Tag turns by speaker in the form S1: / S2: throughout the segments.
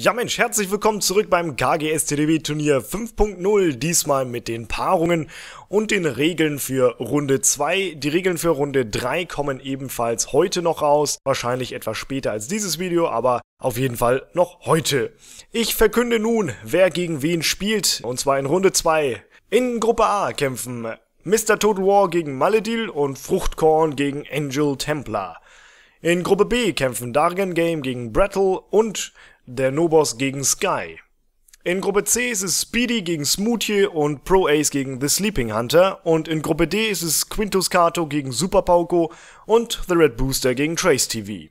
S1: Ja Mensch, herzlich willkommen zurück beim KGSTDB Turnier 5.0, diesmal mit den Paarungen und den Regeln für Runde 2. Die Regeln für Runde 3 kommen ebenfalls heute noch raus, wahrscheinlich etwas später als dieses Video, aber auf jeden Fall noch heute. Ich verkünde nun, wer gegen wen spielt, und zwar in Runde 2. In Gruppe A kämpfen Mr. Total War gegen Maledil und Fruchtkorn gegen Angel Templar. In Gruppe B kämpfen Dargan Game gegen Brattle und der Nobos gegen Sky. In Gruppe C ist es Speedy gegen Smoothie und Pro Ace gegen The Sleeping Hunter und in Gruppe D ist es Quintus Kato gegen Super Pauko und The Red Booster gegen Trace TV.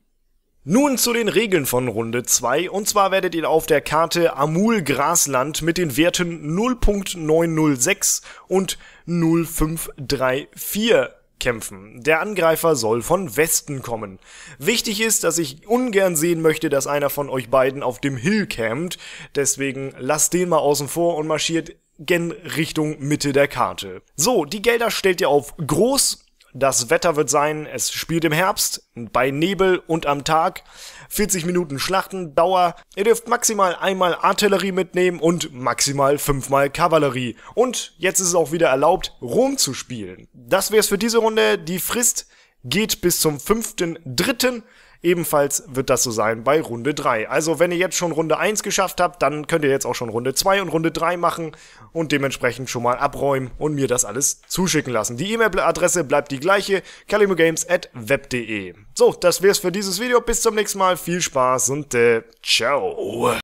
S1: Nun zu den Regeln von Runde 2 und zwar werdet ihr auf der Karte Amul Grasland mit den Werten 0.906 und 0534 kämpfen. Der Angreifer soll von Westen kommen. Wichtig ist, dass ich ungern sehen möchte, dass einer von euch beiden auf dem Hill campt, deswegen lasst den mal außen vor und marschiert gen Richtung Mitte der Karte. So, die Gelder stellt ihr auf groß das Wetter wird sein, es spielt im Herbst, bei Nebel und am Tag. 40 Minuten Schlachten, Dauer. Ihr dürft maximal einmal Artillerie mitnehmen und maximal fünfmal Kavallerie. Und jetzt ist es auch wieder erlaubt, Rom zu spielen. Das wär's für diese Runde. Die Frist geht bis zum 5.3. Ebenfalls wird das so sein bei Runde 3. Also wenn ihr jetzt schon Runde 1 geschafft habt, dann könnt ihr jetzt auch schon Runde 2 und Runde 3 machen und dementsprechend schon mal abräumen und mir das alles zuschicken lassen. Die E-Mail-Adresse bleibt die gleiche, calimogames.web.de. So, das wär's für dieses Video. Bis zum nächsten Mal. Viel Spaß und äh, ciao.